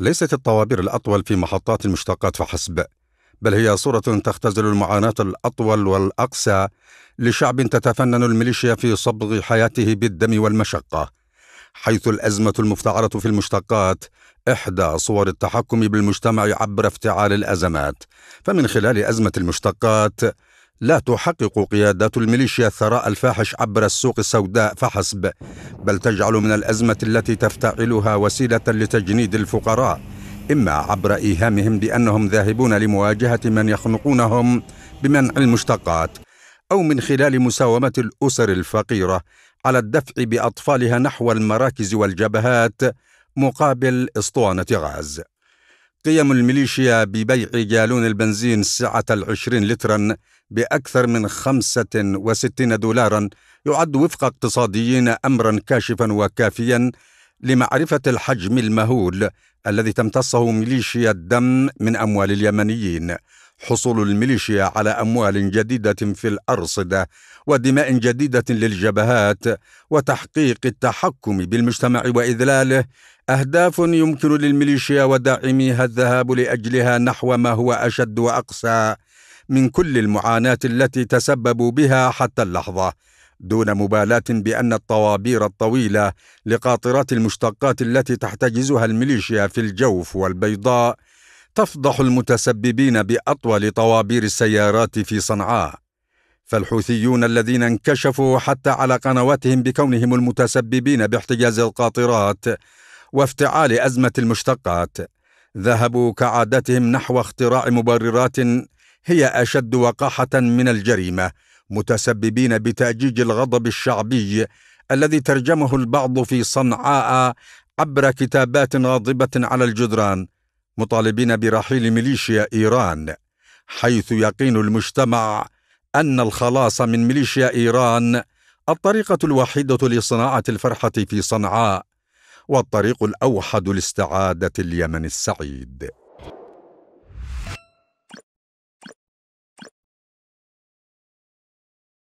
ليست الطوابير الأطول في محطات المشتقات فحسب بل هي صورة تختزل المعاناة الأطول والأقسى لشعب تتفنن الميليشيا في صبغ حياته بالدم والمشقة حيث الأزمة المفتعرة في المشتقات إحدى صور التحكم بالمجتمع عبر افتعال الأزمات فمن خلال أزمة المشتقات لا تحقق قيادات الميليشيا الثراء الفاحش عبر السوق السوداء فحسب بل تجعل من الازمه التي تفتعلها وسيله لتجنيد الفقراء اما عبر ايهامهم بانهم ذاهبون لمواجهه من يخنقونهم بمنع المشتقات او من خلال مساومه الاسر الفقيره على الدفع باطفالها نحو المراكز والجبهات مقابل اسطوانه غاز قيم الميليشيا ببيع جالون البنزين سعة العشرين لترا بأكثر من خمسة وستين دولارا يعد وفق اقتصاديين أمرا كاشفا وكافيا لمعرفة الحجم المهول الذي تمتصه ميليشيا الدم من أموال اليمنيين حصول الميليشيا على أموال جديدة في الأرصدة ودماء جديدة للجبهات وتحقيق التحكم بالمجتمع وإذلاله أهداف يمكن للميليشيا وداعميها الذهاب لأجلها نحو ما هو أشد وأقسى من كل المعاناة التي تسببوا بها حتى اللحظة دون مبالاة بأن الطوابير الطويلة لقاطرات المشتقات التي تحتجزها الميليشيا في الجوف والبيضاء تفضح المتسببين باطول طوابير السيارات في صنعاء فالحوثيون الذين انكشفوا حتى على قنواتهم بكونهم المتسببين باحتجاز القاطرات وافتعال ازمه المشتقات ذهبوا كعادتهم نحو اختراع مبررات هي اشد وقاحه من الجريمه متسببين بتاجيج الغضب الشعبي الذي ترجمه البعض في صنعاء عبر كتابات غاضبه على الجدران مطالبين برحيل ميليشيا إيران حيث يقين المجتمع أن الخلاص من ميليشيا إيران الطريقة الوحيدة لصناعة الفرحة في صنعاء والطريق الأوحد لاستعادة اليمن السعيد